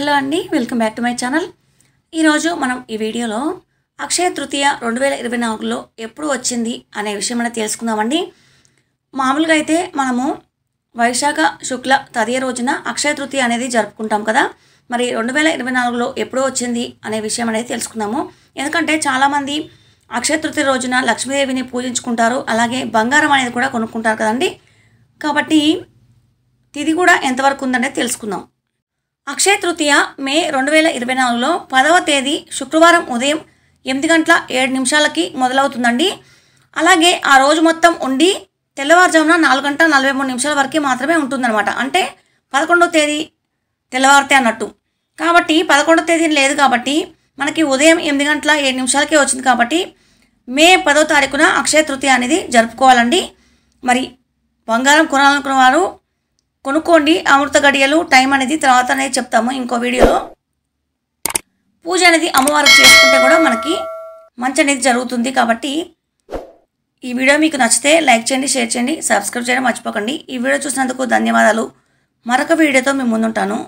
hello అండి welcome back to my channel ఈరోజు మనం ఈ వీడియోలో అక్షయ తృతీయ రెండు వేల ఇరవై నాలుగులో ఎప్పుడు వచ్చింది అనే విషయం అనేది తెలుసుకుందామండి మామూలుగా అయితే మనము వైశాఖ శుక్ల తదియ రోజున అక్షయ తృతీయ అనేది జరుపుకుంటాం కదా మరి రెండు వేల ఇరవై నాలుగులో ఎప్పుడు వచ్చింది అనే విషయం అనేది తెలుసుకుందాము ఎందుకంటే చాలామంది అక్షయ తృతీయ రోజున లక్ష్మీదేవిని పూజించుకుంటారు అలాగే బంగారం అనేది కూడా కొనుక్కుంటారు కదండి కాబట్టి తిది కూడా ఎంతవరకు ఉందనేది తెలుసుకుందాం అక్షయ తృతీయ మే రెండు వేల ఇరవై నాలుగులో పదవ తేదీ శుక్రవారం ఉదయం ఎనిమిది గంటల ఏడు నిమిషాలకి మొదలవుతుందండి అలాగే ఆ రోజు మొత్తం ఉండి తెల్లవారుజామున నాలుగు గంటల నలభై మూడు నిమిషాల వరకు మాత్రమే ఉంటుందన్నమాట అంటే పదకొండవ తేదీ తెల్లవారితే అన్నట్టు కాబట్టి పదకొండవ తేదీని లేదు కాబట్టి మనకి ఉదయం ఎనిమిది గంటల ఏడు నిమిషాలకే వచ్చింది కాబట్టి మే పదో తారీఖున అక్షయ తృతీయ అనేది జరుపుకోవాలండి మరి బంగారం కొనాలనుకున్న వారు కొనుక్కోండి అమృత గడియలు టైం అనేది తర్వాత అనేది చెప్తాము ఇంకో వీడియోలో పూజ అనేది అమ్మవారికి చేసుకుంటే కూడా మనకి మంచి అనేది జరుగుతుంది కాబట్టి ఈ వీడియో మీకు నచ్చితే లైక్ చేయండి షేర్ చేయండి సబ్స్క్రైబ్ చేయడం మర్చిపోకండి ఈ వీడియో చూసినందుకు ధన్యవాదాలు మరొక వీడియోతో మేము ముందుంటాను